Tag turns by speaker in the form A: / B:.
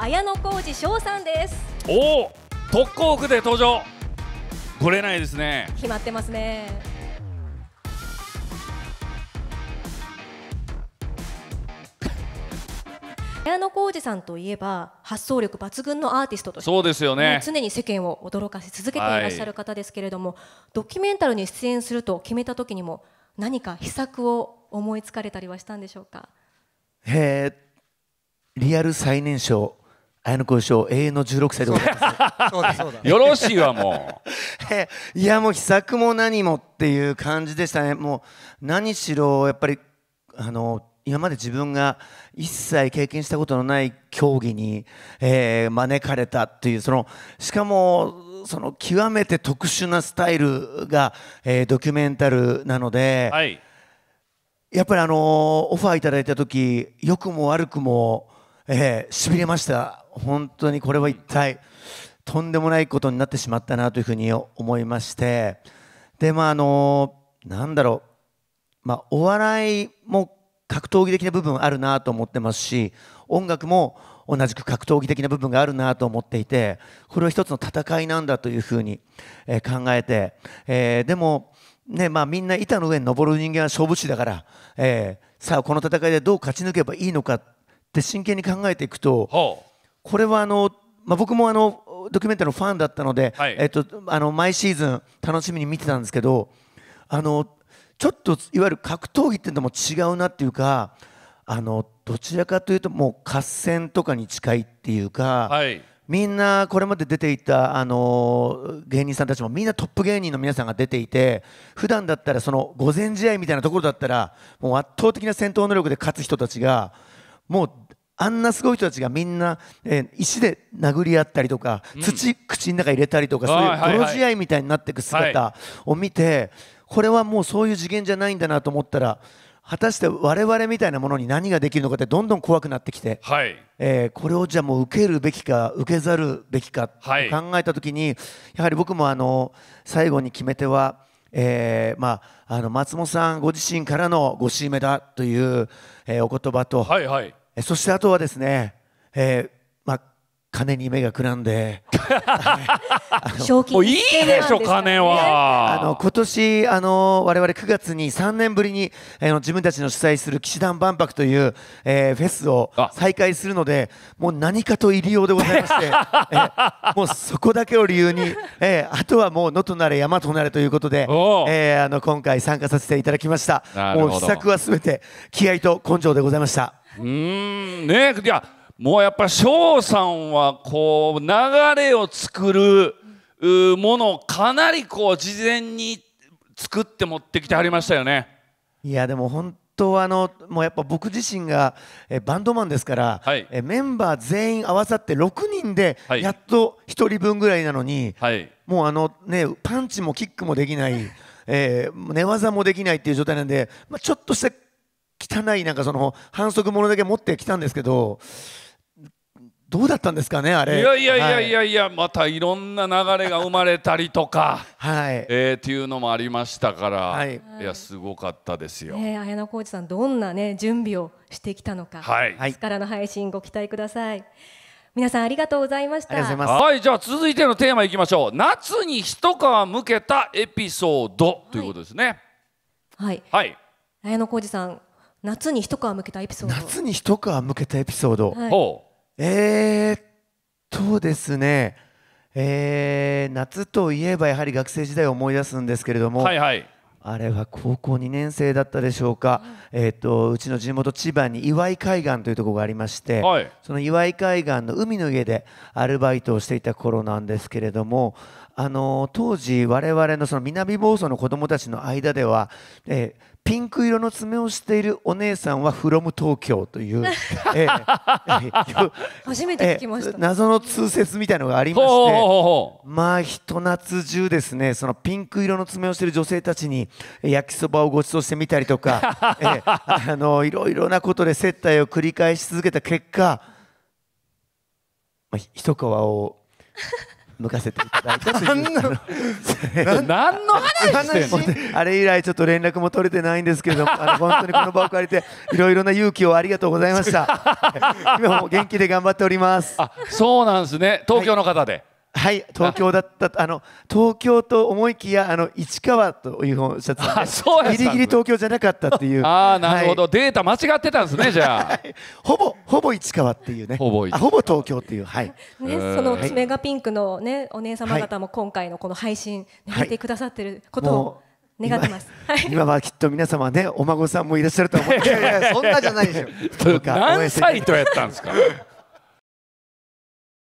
A: 綾小路翔さんです
B: おお特攻区で登場ぶれないですね
A: 決まってますね綾小路さんといえば発想力抜群のアーティストとしてそうですよね、ね、常に世間を驚かせ続けていらっしゃる方ですけれども、はい、ドキュメンタルに出演すると決めた時にも何か秘策を思いつかれたりはしたんでしょうか
C: へえリアル最年少綾小翔永遠の16歳でござ
A: いま
C: すよろしいわもういやもう秘策も何もっていう感じでしたねもう何しろやっぱりあの今まで自分が一切経験したことのない競技に、えー、招かれたっていうそのしかもその極めて特殊なスタイルが、えー、ドキュメンタルなので、はい、やっぱりあのー、オファーいただいた時良くも悪くも、えー、しびれました本当にこれは一体とんでもないことになってしまったなというふうに思いましてでまああのなんだろう、まあ、お笑いも格闘技的な部分あるなと思ってますし音楽も同じく格闘技的な部分があるなと思っていてこれは一つの戦いなんだというふうに、え考えて、えでも、ねまあ、みんな板の上に登る人間は勝負師だから、えさあこの戦いでどう勝ち抜けばいいのかって真剣に考えていくと、これはあの、まあ、僕もあのドキュメンタリーのファンだったので、はい、えっと、あの毎シーズン楽しみに見てたんですけどあのちょっといわゆる格闘技っていうのも違うなっていうかあのどちらかというともう合戦とかに近いっていうか、はい、みんなこれまで出ていたあの芸人さんたちもみんなトップ芸人の皆さんが出ていて普段だったらその午前試合みたいなところだったらもう圧倒的な戦闘能力で勝つ人たちがもうあんなすごい人たちがみんな、えー、石で殴り合ったりとか、うん、土口の中入れたりとかそういう泥仕合みたいになっていく姿を見て、はいはいこれはもうそういう次元じゃないんだなと思ったら果たして我々みたいなものに何ができるのかってどんどん怖くなってきて、はい、えー、これをじゃあもう受けるべきか受けざるべきかと考えた時に、はい、やはり僕もあの最後に決め手は。えーまあ、あの松本さんご自身からのご指名だという、えー、お言葉と、はいはい、そしてあとはですね、えーまあ、金に目がくらんで 賞金もういいでしょ金はあの今年あの我々9月に3年ぶりにあの自分たちの主催する騎士団万博という、えー、フェスを再開するのでもう何かと入りようでございまして もうそこだけを理由に、えー、あとはもう野となれ山となれということで、えー、あの今回参加させていただきましたもう秘策はすべて気合と根性でございました
B: うんねいやもうやっぱ翔さんはこう流れを作るものをかなりこう事前に作って持ってきてはりましたよね。
C: いやでも本当あのもうやっぱ僕自身がえバンドマンですから、はい、えメンバー全員合わさって6人でやっと1人分ぐらいなのに、はい、もうあのねパンチもキックもできない、えー、寝技もできないっていう状態なんで、まあ、ちょっとした汚いなんかその反則ものだけ持ってきたんですけどどうだったんですかねあれいやいやいやい
B: やいや、はい、またいろんな流れが生まれたりとか、はいえー、っていうのもありましたから、はい、いやすごかったですよ、え
A: ね、綾野浩二さんどんなね準備をしてきたのか、はい、明日からの配信ご期待ください皆さんありがとうございましたは
B: いじゃあ続いてのテーマいきましょう夏に一皮むけたエピソードということです
A: ねはい、はい、綾野浩二さん夏に一皮むけたエピソード夏に
C: 一皮むけたエピソード、はい、
A: え
C: ー、っとですねえー、夏といえばやはり学生時代を思い出すんですけれども、はいはい、あれは高校2年生だったでしょうか、うえーと、とうちの地元千葉に岩井海岸というところがありまして、はい、その岩井海岸の海の家でアルバイトをしていた頃なんですけれどもあの当時我々のその南房総の子どもたちの間では、えー、ピンク色の爪をしているお姉さんは「from 東京」という、えー、
A: 初めて聞きました、謎
C: の通説みたいなのがありましてまあひと夏中ですねそのピンク色の爪をしている女性たちに焼きそばをご馳走してみたりとか、えー、あのいろいろなことで接待を繰り返し続けた結果、まあ、一皮を向かせていただいたという 何の話してんのあれ以来ちょっと連絡も取れてないんですけれどもあの本当にこの場を借りて いろいろな勇気をありがとうございました今も元気で頑張っておりますあそうなんですね東京の方で、はいはい、東京だったあの東京と思いきやあの市川という本社さん、ね、ギリギリ東京じゃなかったっていうああなるほ
B: ど、はい、データ間違ってたんですねじゃあ
C: ほぼほぼ市川っていうねほぼほぼ東京っていうはい、ね、そのメ
A: ガピンクのねお姉様方も今回のこの配信見てくださってることを、はい願ってます、はい今。は
C: きっと皆様ね、お孫さんもいらっしゃると思う。いやいや、そんなじゃないですよ。何歳とやったんですか。